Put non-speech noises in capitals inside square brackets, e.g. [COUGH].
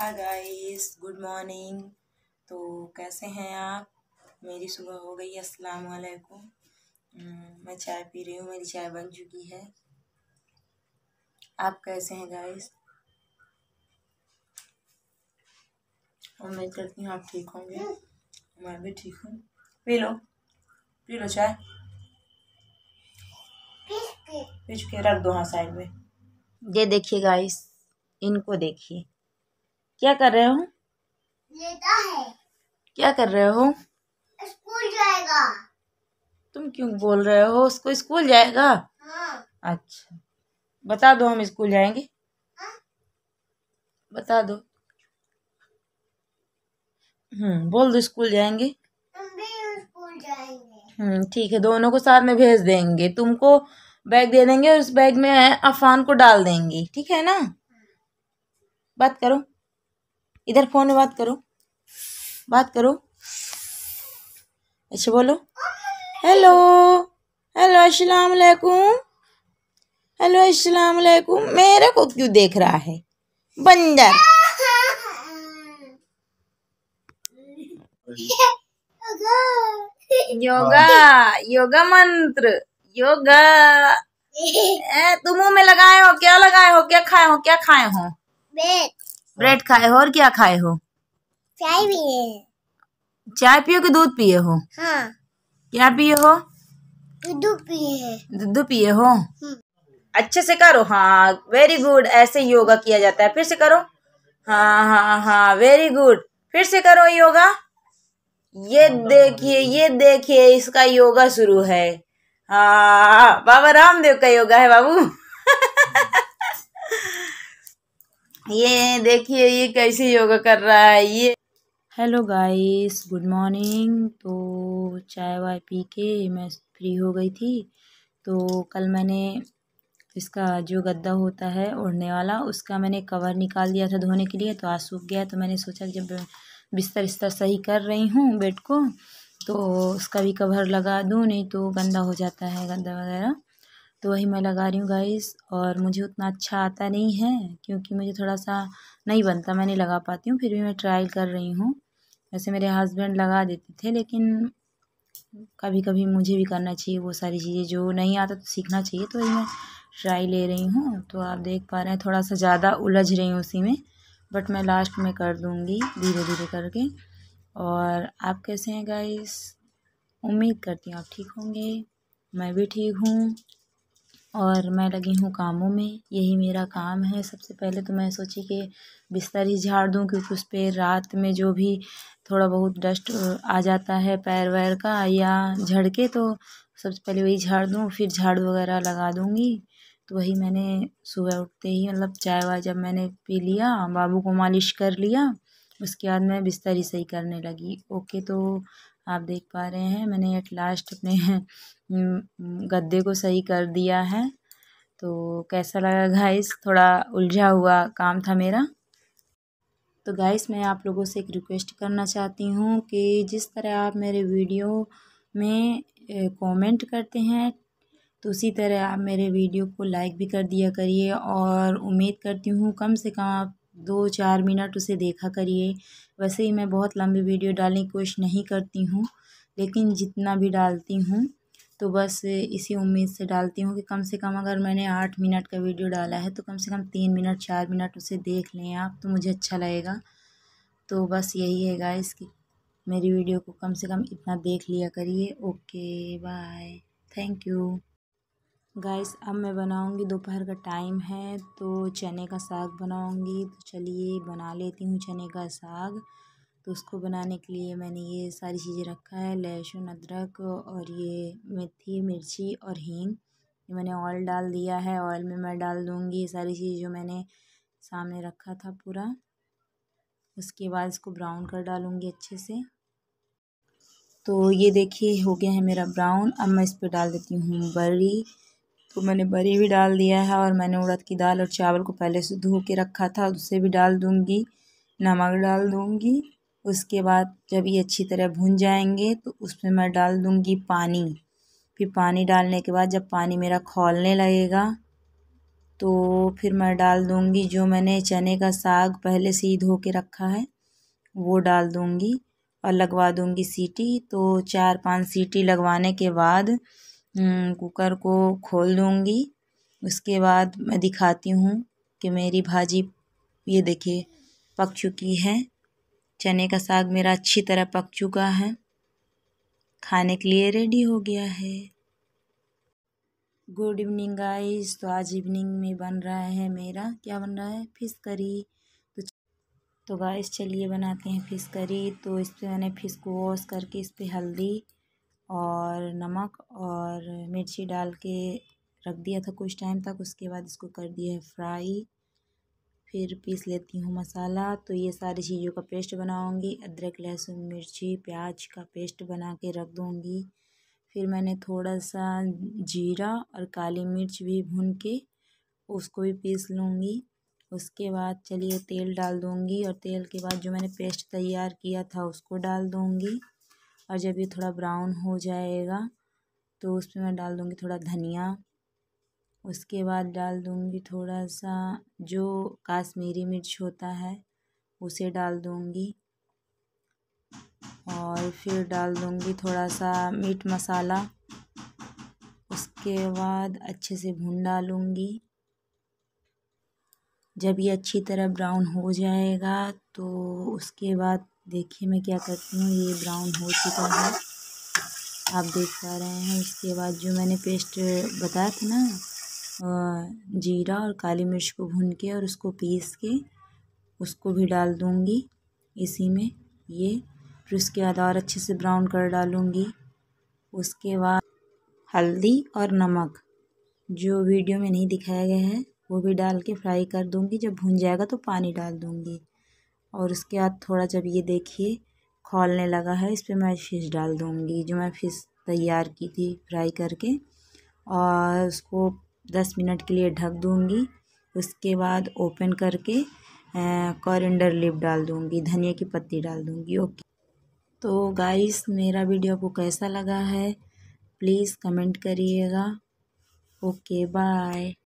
Hi guys good morning तो कैसे हैं आप मेरी सुबह हो गई अस्सलाम वालेकुम हम्म, मैं चाय पी रही हूँ मेरी चाय बन चुकी है आप कैसे हैं गाइस उम्मीद करती हूँ आप ठीक होंगे मैं भी ठीक हूँ पी लो पी लो चाय पी चुके रख दो हाँ साइड में ये देखिए गाइस इनको देखिए क्या कर रहे हो है क्या कर रहे हो स्कूल जाएगा तुम क्यों बोल रहे हो उसको स्कूल जाएगा हाँ। अच्छा बता दो हम स्कूल जाएंगे हाँ? बता दो हम्म बोल दो स्कूल जाएंगे हम्म ठीक है दोनों को साथ में भेज देंगे तुमको बैग दे देंगे और उस बैग में अफान को डाल देंगे ठीक है ना हाँ। बात करो इधर फ़ोन में बात करो बात करो अच्छा बोलो हेलो हेलो अस्सलाम वालेकुम हेलो अस्सलाम वालेकुम मेरे को क्यों देख रहा है बंदर योगा योगा मंत्र योगा [LAUGHS] तुम तुम में लगाए हो क्या लगाए हो क्या खाए हो क्या खाए हो बेट ब्रेड खाए हो और क्या खाए हो चाय पिए चाय पियो कि दूध पिए हो हाँ। क्या पिए हो दूध पिए दूध पिए हो हम्म। अच्छे से करो हाँ वेरी गुड ऐसे योगा किया जाता है फिर से करो हाँ हाँ हाँ वेरी गुड फिर से करो योगा ये देखिए ये देखिए इसका योगा शुरू है हाँ बाबा रामदेव का योगा है बाबू ये देखिए ये कैसे योगा कर रहा है ये हेलो गाइस गुड मॉर्निंग तो चाय वाय पी के मैं फ्री हो गई थी तो कल मैंने इसका जो गद्दा होता है ओढ़ने वाला उसका मैंने कवर निकाल दिया था धोने के लिए तो आज सूख गया तो मैंने सोचा कि जब बिस्तर बिस्तर सही कर रही हूँ बेड को तो उसका भी कवर लगा दूँ नहीं तो गंदा हो जाता है गंदा वगैरह तो वही मैं लगा रही हूँ गाइस और मुझे उतना अच्छा आता नहीं है क्योंकि मुझे थोड़ा सा नहीं बनता मैं नहीं लगा पाती हूँ फिर भी मैं ट्राई कर रही हूँ वैसे मेरे हस्बैंड लगा देते थे लेकिन कभी कभी मुझे भी करना चाहिए वो सारी चीज़ें जो नहीं आता तो सीखना चाहिए तो वही मैं ट्राई ले रही हूँ तो आप देख पा रहे हैं थोड़ा सा ज़्यादा उलझ रही हूँ उसी में बट मैं लास्ट में कर दूँगी धीरे धीरे करके और आप कैसे हैं गाइस उम्मीद करती हूँ आप ठीक होंगे मैं भी ठीक हूँ और मैं लगी हूँ कामों में यही मेरा काम है सबसे पहले तो मैं सोची कि बिस्तर ही झाड़ दूँ क्योंकि उस पर रात में जो भी थोड़ा बहुत डस्ट आ जाता है पैर वैर का या झड़ के तो सबसे पहले वही झाड़ दूँ फिर झाड़ू वगैरह लगा दूँगी तो वही मैंने सुबह उठते ही मतलब चाय वाय जब मैंने पी लिया बाबू को मालिश कर लिया उसके बाद मैं बिस्तर ही सही करने लगी ओके तो आप देख पा रहे हैं मैंने एट लास्ट अपने हम्म, गद्दे को सही कर दिया है तो कैसा लगा गाइस थोड़ा उलझा हुआ काम था मेरा तो गाइस मैं आप लोगों से एक रिक्वेस्ट करना चाहती हूँ कि जिस तरह आप मेरे वीडियो में कमेंट करते हैं तो उसी तरह आप मेरे वीडियो को लाइक भी कर दिया करिए और उम्मीद करती हूँ कम से कम आप दो चार मिनट उसे देखा करिए वैसे ही मैं बहुत लंबी वीडियो डालने की कोशिश नहीं करती हूँ लेकिन जितना भी डालती हूँ तो बस इसी उम्मीद से डालती हूँ कि कम से कम अगर मैंने आठ मिनट का वीडियो डाला है तो कम से कम तीन मिनट चार मिनट उसे देख लें आप तो मुझे अच्छा लगेगा तो बस यही है गाइस कि मेरी वीडियो को कम से कम इतना देख लिया करिए okay bye thank you guys अब मैं बनाऊंगी दोपहर का टाइम है तो चने का साग बनाऊंगी तो चलिए बना लेती हूँ चने का साग तो उसको बनाने के लिए मैंने ये सारी चीज़ें रखा है लहसुन अदरक और ये मेथी मिर्ची और हींग ये मैंने ऑयल डाल दिया है ऑयल में मैं डाल दूँगी ये सारी चीज़ जो मैंने सामने रखा था पूरा उसके बाद इसको ब्राउन कर डालूँगी अच्छे से तो ये देखिए हो गया है मेरा ब्राउन अब मैं इस पर डाल देती हूँ बरी तो मैंने बरी भी डाल दिया है और मैंने उड़द की दाल और चावल को पहले से धो के रखा था उसे भी डाल दूँगी नमक डाल दूँगी उसके बाद जब ये अच्छी तरह भुन जाएंगे तो उसमें मैं डाल दूँगी पानी फिर पानी डालने के बाद जब पानी मेरा खोलने लगेगा तो फिर मैं डाल दूँगी जो मैंने चने का साग पहले से ही धो के रखा है वो डाल दूँगी और लगवा दूँगी सीटी तो चार पांच सीटी लगवाने के बाद हम्म, कुकर को खोल दूँगी उसके बाद मैं दिखाती हूँ कि मेरी भाजी ये देखिए पक चुकी है चने का साग मेरा अच्छी तरह पक चुका है खाने के लिए रेडी हो गया है गुड इवनिंग गाइस तो आज इवनिंग में बन रहा है मेरा क्या बन रहा है फिश करी तो तो गाइस चलिए बनाते हैं फिश करी तो इस पर मैंने फिश को वॉश करके इस पर हल्दी और नमक और मिर्ची डाल के रख दिया था कुछ टाइम तक उसके बाद इसको कर दिया है फ्राई फिर पीस लेती हूँ मसाला तो ये सारी चीज़ों का पेस्ट बनाऊँगी अदरक लहसुन मिर्ची प्याज का पेस्ट बना के रख दूँगी फिर मैंने थोड़ा सा जीरा और काली मिर्च भी भून के उसको भी पीस लूँगी उसके बाद चलिए तेल डाल दूँगी और तेल के बाद जो मैंने पेस्ट तैयार किया था उसको डाल दूँगी और जब ये थोड़ा ब्राउन हो जाएगा तो उसमें मैं डाल दूँगी थोड़ा धनिया उसके बाद डाल दूँगी थोड़ा सा जो काश्मीरी मिर्च होता है उसे डाल दूँगी और फिर डाल दूँगी थोड़ा सा मीट मसाला उसके बाद अच्छे से भून डालूँगी जब ये अच्छी तरह ब्राउन हो जाएगा तो उसके बाद देखिए मैं क्या करती हूँ ये ब्राउन हो चुका है आप देख पा रहे हैं उसके बाद जो मैंने पेस्ट बताया था ना जीरा और काली मिर्च को भून के और उसको पीस के उसको भी डाल दूँगी इसी में ये फिर उसके बाद और अच्छे से ब्राउन कर डालूँगी उसके बाद हल्दी और नमक जो वीडियो में नहीं दिखाया गया है वो भी डाल के फ्राई कर दूँगी जब भून जाएगा तो पानी डाल दूँगी और उसके बाद थोड़ा जब ये देखिए खोलने लगा है इस पर मैं फिश डाल दूँगी जो मैं फिश तैयार की थी फ्राई करके और उसको दस मिनट के लिए ढक दूँगी उसके बाद ओपन करके कॉरिंडर लिप डाल दूँगी धनिया की पत्ती डाल दूँगी ओके तो गाइस मेरा वीडियो आपको कैसा लगा है प्लीज़ कमेंट करिएगा ओके बाय